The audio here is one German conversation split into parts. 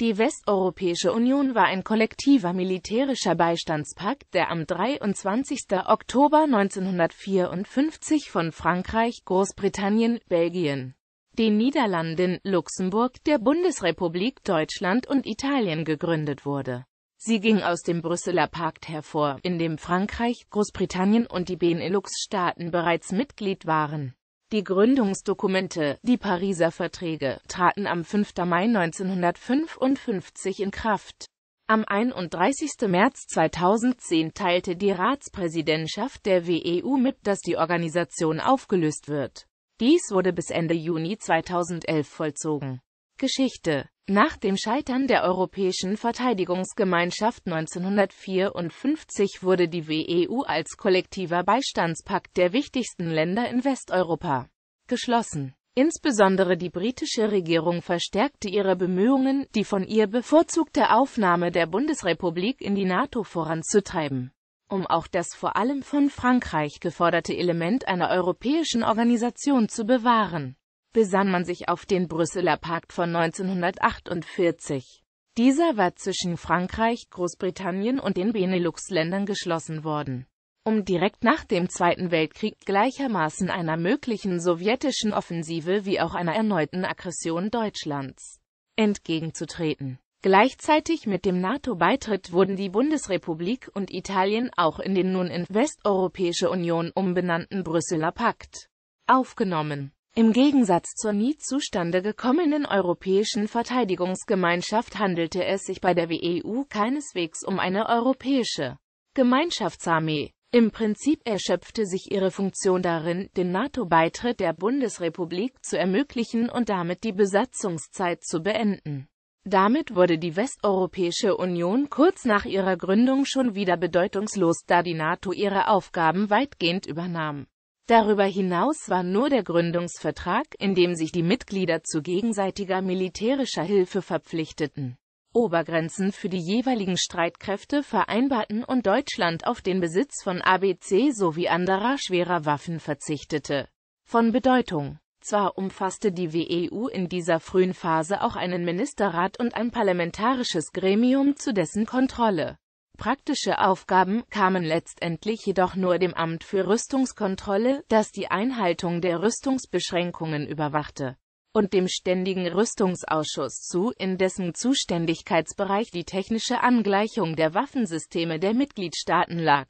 Die Westeuropäische Union war ein kollektiver militärischer Beistandspakt, der am 23. Oktober 1954 von Frankreich, Großbritannien, Belgien, den Niederlanden, Luxemburg, der Bundesrepublik Deutschland und Italien gegründet wurde. Sie ging aus dem Brüsseler Pakt hervor, in dem Frankreich, Großbritannien und die Benelux-Staaten bereits Mitglied waren die Gründungsdokumente, die Pariser Verträge, traten am 5. Mai 1955 in Kraft. Am 31. März 2010 teilte die Ratspräsidentschaft der WEU mit, dass die Organisation aufgelöst wird. Dies wurde bis Ende Juni 2011 vollzogen. Geschichte nach dem Scheitern der Europäischen Verteidigungsgemeinschaft 1954 wurde die WEU als kollektiver Beistandspakt der wichtigsten Länder in Westeuropa geschlossen. Insbesondere die britische Regierung verstärkte ihre Bemühungen, die von ihr bevorzugte Aufnahme der Bundesrepublik in die NATO voranzutreiben, um auch das vor allem von Frankreich geforderte Element einer europäischen Organisation zu bewahren besann man sich auf den Brüsseler Pakt von 1948. Dieser war zwischen Frankreich, Großbritannien und den Benelux-Ländern geschlossen worden, um direkt nach dem Zweiten Weltkrieg gleichermaßen einer möglichen sowjetischen Offensive wie auch einer erneuten Aggression Deutschlands entgegenzutreten. Gleichzeitig mit dem NATO-Beitritt wurden die Bundesrepublik und Italien auch in den nun in Westeuropäische Union umbenannten Brüsseler Pakt aufgenommen. Im Gegensatz zur nie zustande gekommenen Europäischen Verteidigungsgemeinschaft handelte es sich bei der WEU keineswegs um eine europäische Gemeinschaftsarmee. Im Prinzip erschöpfte sich ihre Funktion darin, den NATO-Beitritt der Bundesrepublik zu ermöglichen und damit die Besatzungszeit zu beenden. Damit wurde die Westeuropäische Union kurz nach ihrer Gründung schon wieder bedeutungslos, da die NATO ihre Aufgaben weitgehend übernahm. Darüber hinaus war nur der Gründungsvertrag, in dem sich die Mitglieder zu gegenseitiger militärischer Hilfe verpflichteten, Obergrenzen für die jeweiligen Streitkräfte vereinbarten und Deutschland auf den Besitz von ABC sowie anderer schwerer Waffen verzichtete. Von Bedeutung zwar umfasste die WEU in dieser frühen Phase auch einen Ministerrat und ein parlamentarisches Gremium zu dessen Kontrolle Praktische Aufgaben kamen letztendlich jedoch nur dem Amt für Rüstungskontrolle, das die Einhaltung der Rüstungsbeschränkungen überwachte, und dem Ständigen Rüstungsausschuss zu, in dessen Zuständigkeitsbereich die technische Angleichung der Waffensysteme der Mitgliedstaaten lag.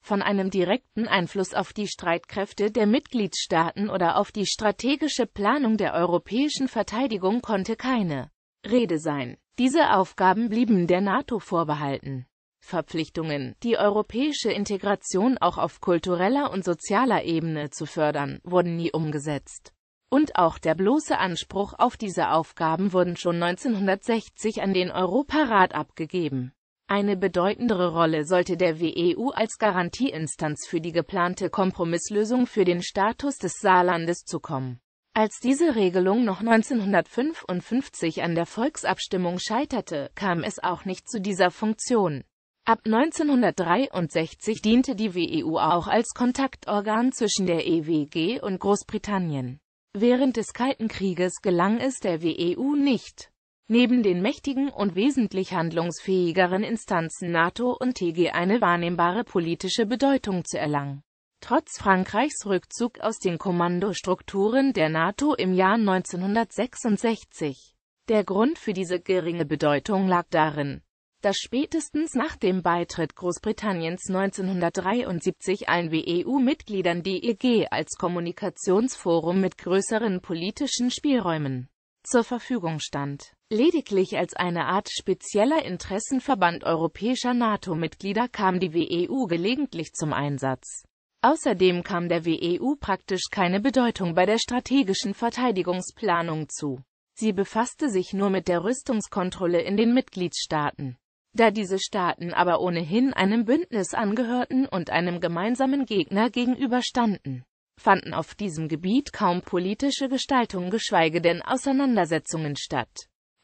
Von einem direkten Einfluss auf die Streitkräfte der Mitgliedstaaten oder auf die strategische Planung der europäischen Verteidigung konnte keine Rede sein. Diese Aufgaben blieben der NATO vorbehalten. Verpflichtungen, die europäische Integration auch auf kultureller und sozialer Ebene zu fördern, wurden nie umgesetzt. Und auch der bloße Anspruch auf diese Aufgaben wurden schon 1960 an den Europarat abgegeben. Eine bedeutendere Rolle sollte der WEU als Garantieinstanz für die geplante Kompromisslösung für den Status des Saarlandes zukommen. Als diese Regelung noch 1955 an der Volksabstimmung scheiterte, kam es auch nicht zu dieser Funktion. Ab 1963 diente die WEU auch als Kontaktorgan zwischen der EWG und Großbritannien. Während des Kalten Krieges gelang es der WEU nicht, neben den mächtigen und wesentlich handlungsfähigeren Instanzen NATO und TG eine wahrnehmbare politische Bedeutung zu erlangen. Trotz Frankreichs Rückzug aus den Kommandostrukturen der NATO im Jahr 1966. Der Grund für diese geringe Bedeutung lag darin, dass spätestens nach dem Beitritt Großbritanniens 1973 allen WEU-Mitgliedern die EG als Kommunikationsforum mit größeren politischen Spielräumen zur Verfügung stand. Lediglich als eine Art spezieller Interessenverband europäischer NATO-Mitglieder kam die WEU gelegentlich zum Einsatz. Außerdem kam der WEU praktisch keine Bedeutung bei der strategischen Verteidigungsplanung zu. Sie befasste sich nur mit der Rüstungskontrolle in den Mitgliedstaaten da diese Staaten aber ohnehin einem Bündnis angehörten und einem gemeinsamen Gegner gegenüberstanden, fanden auf diesem Gebiet kaum politische Gestaltung geschweige denn Auseinandersetzungen statt.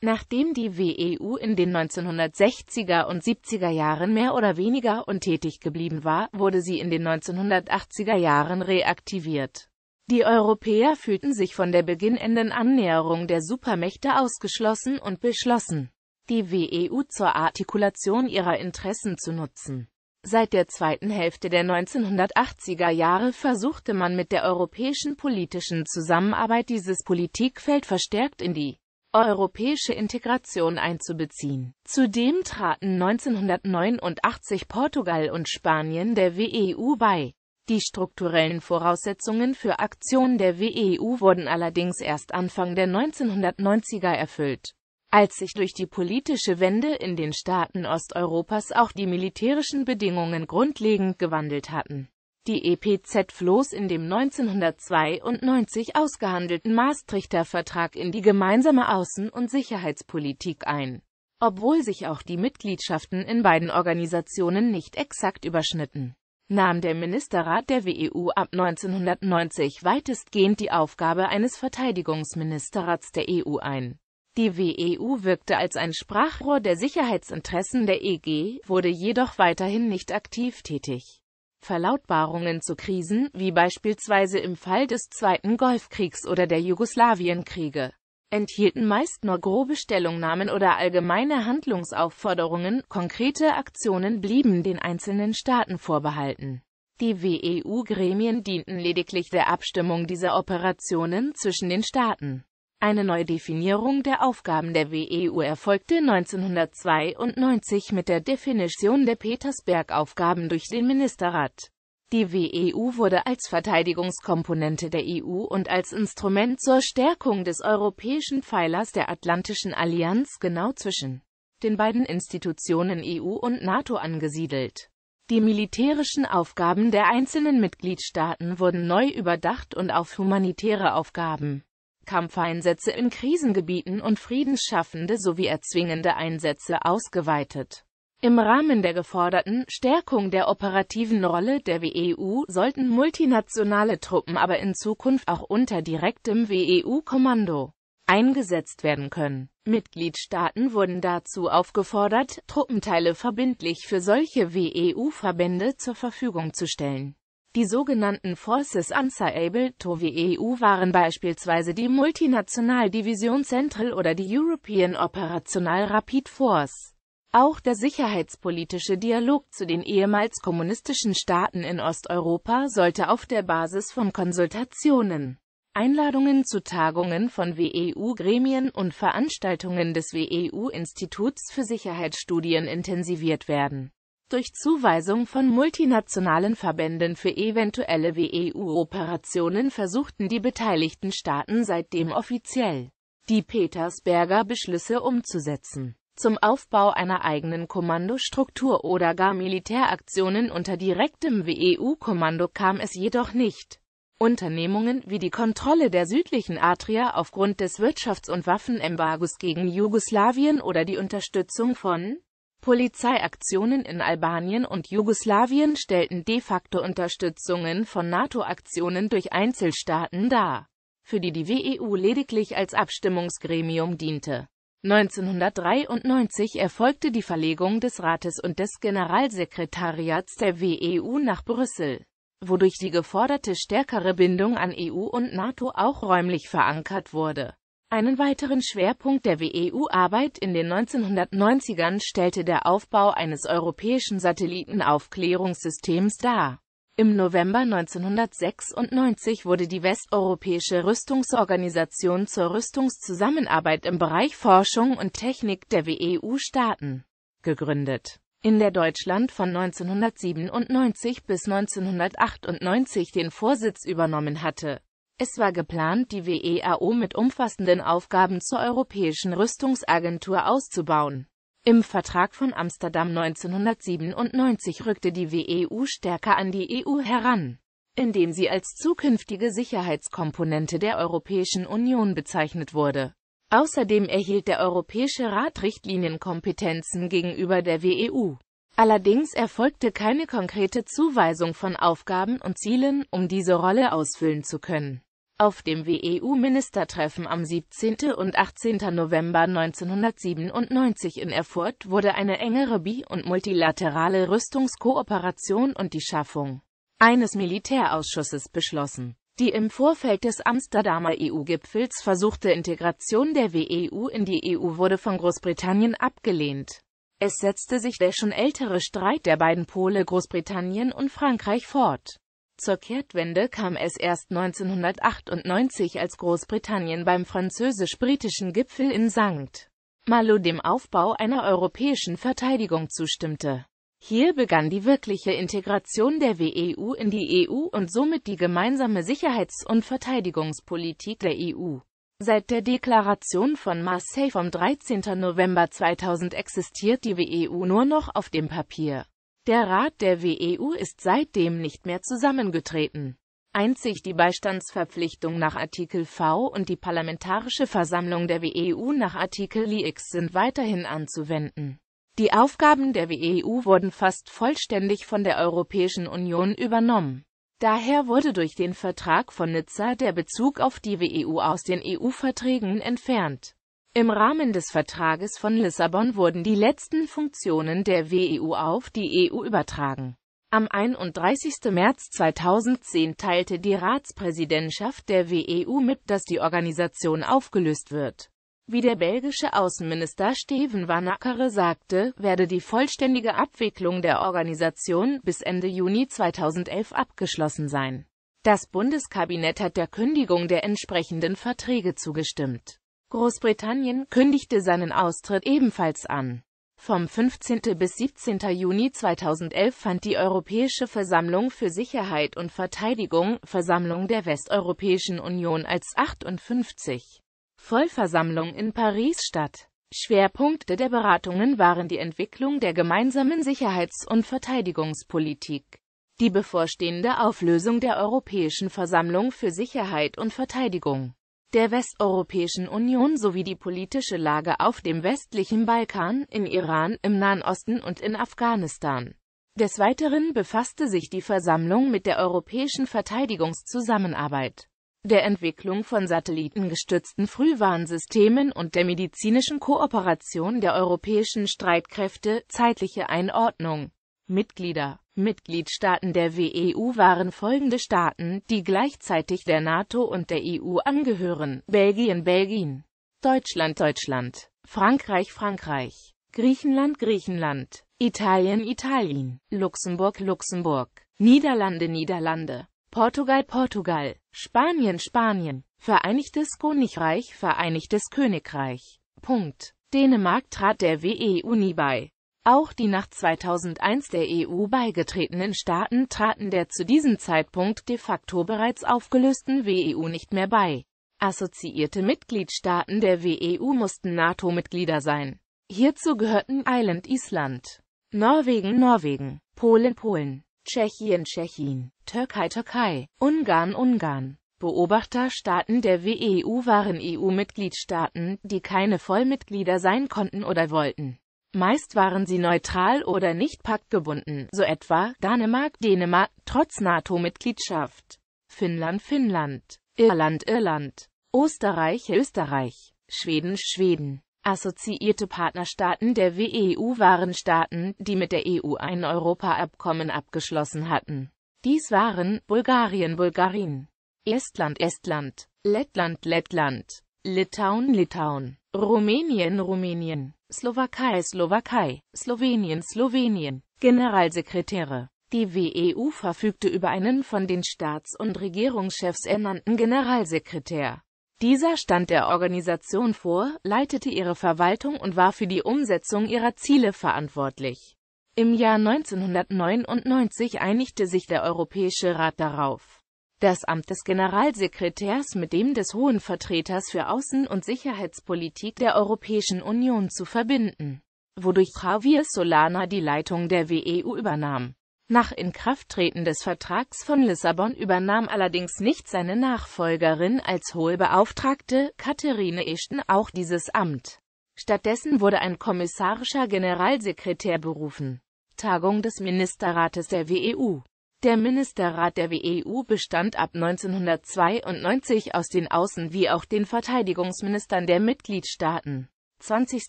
Nachdem die WEU in den 1960er und 70er Jahren mehr oder weniger untätig geblieben war, wurde sie in den 1980er Jahren reaktiviert. Die Europäer fühlten sich von der beginnenden Annäherung der Supermächte ausgeschlossen und beschlossen, die WEU zur Artikulation ihrer Interessen zu nutzen. Seit der zweiten Hälfte der 1980er Jahre versuchte man mit der europäischen politischen Zusammenarbeit dieses Politikfeld verstärkt in die europäische Integration einzubeziehen. Zudem traten 1989 Portugal und Spanien der WEU bei. Die strukturellen Voraussetzungen für Aktionen der WEU wurden allerdings erst Anfang der 1990er erfüllt als sich durch die politische Wende in den Staaten Osteuropas auch die militärischen Bedingungen grundlegend gewandelt hatten. Die EPZ floß in dem 1992 ausgehandelten Maastrichter Vertrag in die gemeinsame Außen- und Sicherheitspolitik ein. Obwohl sich auch die Mitgliedschaften in beiden Organisationen nicht exakt überschnitten, nahm der Ministerrat der WEU ab 1990 weitestgehend die Aufgabe eines Verteidigungsministerrats der EU ein. Die WEU wirkte als ein Sprachrohr der Sicherheitsinteressen der EG, wurde jedoch weiterhin nicht aktiv tätig. Verlautbarungen zu Krisen, wie beispielsweise im Fall des Zweiten Golfkriegs oder der Jugoslawienkriege, enthielten meist nur grobe Stellungnahmen oder allgemeine Handlungsaufforderungen, konkrete Aktionen blieben den einzelnen Staaten vorbehalten. Die WEU-Gremien dienten lediglich der Abstimmung dieser Operationen zwischen den Staaten. Eine Neudefinierung der Aufgaben der WEU erfolgte 1992 mit der Definition der Petersberg-Aufgaben durch den Ministerrat. Die WEU wurde als Verteidigungskomponente der EU und als Instrument zur Stärkung des europäischen Pfeilers der Atlantischen Allianz genau zwischen den beiden Institutionen EU und NATO angesiedelt. Die militärischen Aufgaben der einzelnen Mitgliedstaaten wurden neu überdacht und auf humanitäre Aufgaben Kampfeinsätze in Krisengebieten und friedensschaffende sowie erzwingende Einsätze ausgeweitet. Im Rahmen der geforderten Stärkung der operativen Rolle der WEU sollten multinationale Truppen aber in Zukunft auch unter direktem WEU-Kommando eingesetzt werden können. Mitgliedstaaten wurden dazu aufgefordert, Truppenteile verbindlich für solche WEU-Verbände zur Verfügung zu stellen. Die sogenannten Forces Unsiable to EU waren beispielsweise die Multinational Division Central oder die European Operational Rapid Force. Auch der sicherheitspolitische Dialog zu den ehemals kommunistischen Staaten in Osteuropa sollte auf der Basis von Konsultationen, Einladungen zu Tagungen von WEU-Gremien und Veranstaltungen des WEU-Instituts für Sicherheitsstudien intensiviert werden durch Zuweisung von multinationalen Verbänden für eventuelle WEU-Operationen versuchten die beteiligten Staaten seitdem offiziell, die Petersberger Beschlüsse umzusetzen. Zum Aufbau einer eigenen Kommandostruktur oder gar Militäraktionen unter direktem WEU-Kommando kam es jedoch nicht. Unternehmungen wie die Kontrolle der südlichen Adria aufgrund des Wirtschafts- und Waffenembargos gegen Jugoslawien oder die Unterstützung von Polizeiaktionen in Albanien und Jugoslawien stellten de facto Unterstützungen von NATO-Aktionen durch Einzelstaaten dar, für die die WEU lediglich als Abstimmungsgremium diente. 1993 erfolgte die Verlegung des Rates und des Generalsekretariats der WEU nach Brüssel, wodurch die geforderte stärkere Bindung an EU und NATO auch räumlich verankert wurde einen weiteren Schwerpunkt der WEU-Arbeit in den 1990ern stellte der Aufbau eines europäischen Satellitenaufklärungssystems dar. Im November 1996 wurde die Westeuropäische Rüstungsorganisation zur Rüstungszusammenarbeit im Bereich Forschung und Technik der WEU-Staaten gegründet. In der Deutschland von 1997 bis 1998 den Vorsitz übernommen hatte. Es war geplant, die WEAO mit umfassenden Aufgaben zur Europäischen Rüstungsagentur auszubauen. Im Vertrag von Amsterdam 1997 rückte die WEU stärker an die EU heran, indem sie als zukünftige Sicherheitskomponente der Europäischen Union bezeichnet wurde. Außerdem erhielt der Europäische Rat Richtlinienkompetenzen gegenüber der WEU. Allerdings erfolgte keine konkrete Zuweisung von Aufgaben und Zielen, um diese Rolle ausfüllen zu können. Auf dem WEU-Ministertreffen am 17. und 18. November 1997 in Erfurt wurde eine engere bi- und multilaterale Rüstungskooperation und die Schaffung eines Militärausschusses beschlossen. Die im Vorfeld des Amsterdamer EU-Gipfels versuchte Integration der WEU in die EU wurde von Großbritannien abgelehnt. Es setzte sich der schon ältere Streit der beiden Pole Großbritannien und Frankreich fort. Zur Kehrtwende kam es erst 1998, als Großbritannien beim französisch-britischen Gipfel in St. Malo dem Aufbau einer europäischen Verteidigung zustimmte. Hier begann die wirkliche Integration der WEU in die EU und somit die gemeinsame Sicherheits- und Verteidigungspolitik der EU. Seit der Deklaration von Marseille vom 13. November 2000 existiert die WEU nur noch auf dem Papier. Der Rat der WEU ist seitdem nicht mehr zusammengetreten. Einzig die Beistandsverpflichtung nach Artikel V und die Parlamentarische Versammlung der WEU nach Artikel X sind weiterhin anzuwenden. Die Aufgaben der WEU wurden fast vollständig von der Europäischen Union übernommen. Daher wurde durch den Vertrag von Nizza der Bezug auf die WEU aus den EU-Verträgen entfernt. Im Rahmen des Vertrages von Lissabon wurden die letzten Funktionen der WEU auf die EU übertragen. Am 31. März 2010 teilte die Ratspräsidentschaft der WEU mit, dass die Organisation aufgelöst wird. Wie der belgische Außenminister Steven Van Ackere sagte, werde die vollständige Abwicklung der Organisation bis Ende Juni 2011 abgeschlossen sein. Das Bundeskabinett hat der Kündigung der entsprechenden Verträge zugestimmt. Großbritannien kündigte seinen Austritt ebenfalls an. Vom 15. bis 17. Juni 2011 fand die Europäische Versammlung für Sicherheit und Verteidigung, Versammlung der Westeuropäischen Union als 58. Vollversammlung in Paris statt. Schwerpunkte der Beratungen waren die Entwicklung der gemeinsamen Sicherheits- und Verteidigungspolitik, die bevorstehende Auflösung der Europäischen Versammlung für Sicherheit und Verteidigung der Westeuropäischen Union sowie die politische Lage auf dem westlichen Balkan, in Iran, im Nahen Osten und in Afghanistan. Des Weiteren befasste sich die Versammlung mit der europäischen Verteidigungszusammenarbeit, der Entwicklung von satellitengestützten Frühwarnsystemen und der medizinischen Kooperation der europäischen Streitkräfte, zeitliche Einordnung Mitglieder. Mitgliedstaaten der WEU waren folgende Staaten, die gleichzeitig der NATO und der EU angehören. Belgien, Belgien. Deutschland, Deutschland. Frankreich, Frankreich. Griechenland, Griechenland. Italien, Italien. Luxemburg, Luxemburg. Niederlande, Niederlande. Portugal, Portugal. Spanien, Spanien. Vereinigtes Königreich, Vereinigtes Königreich. Punkt. Dänemark trat der WEU nie bei. Auch die nach 2001 der EU beigetretenen Staaten traten der zu diesem Zeitpunkt de facto bereits aufgelösten WEU nicht mehr bei. Assoziierte Mitgliedstaaten der WEU mussten NATO-Mitglieder sein. Hierzu gehörten Island Island, Norwegen Norwegen, Polen Polen, Tschechien Tschechien, Türkei Türkei, Ungarn Ungarn. Beobachterstaaten der WEU waren EU-Mitgliedstaaten, die keine Vollmitglieder sein konnten oder wollten. Meist waren sie neutral oder nicht paktgebunden, so etwa Dänemark, Dänemark, trotz NATO-Mitgliedschaft, Finnland, Finnland, Irland, Irland, Österreich, Österreich, Schweden, Schweden. Assoziierte Partnerstaaten der WEU waren Staaten, die mit der EU ein Europaabkommen abgeschlossen hatten. Dies waren Bulgarien, Bulgarien, Estland, Estland, Lettland, Lettland, Litauen, Litauen, Rumänien, Rumänien, Slowakei, Slowakei, Slowenien, Slowenien, Generalsekretäre. Die WEU verfügte über einen von den Staats- und Regierungschefs ernannten Generalsekretär. Dieser stand der Organisation vor, leitete ihre Verwaltung und war für die Umsetzung ihrer Ziele verantwortlich. Im Jahr 1999 einigte sich der Europäische Rat darauf, das Amt des Generalsekretärs mit dem des Hohen Vertreters für Außen- und Sicherheitspolitik der Europäischen Union zu verbinden, wodurch Javier Solana die Leitung der WEU übernahm. Nach Inkrafttreten des Vertrags von Lissabon übernahm allerdings nicht seine Nachfolgerin als Hohe Beauftragte, Katharine Ishton, auch dieses Amt. Stattdessen wurde ein kommissarischer Generalsekretär berufen. Tagung des Ministerrates der WEU der Ministerrat der WEU bestand ab 1992 aus den Außen- wie auch den Verteidigungsministern der Mitgliedstaaten. 20.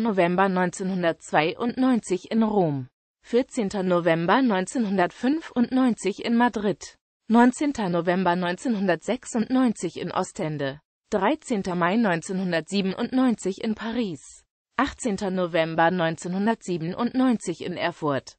November 1992 in Rom. 14. November 1995 in Madrid. 19. November 1996 in Ostende. 13. Mai 1997 in Paris. 18. November 1997 in Erfurt.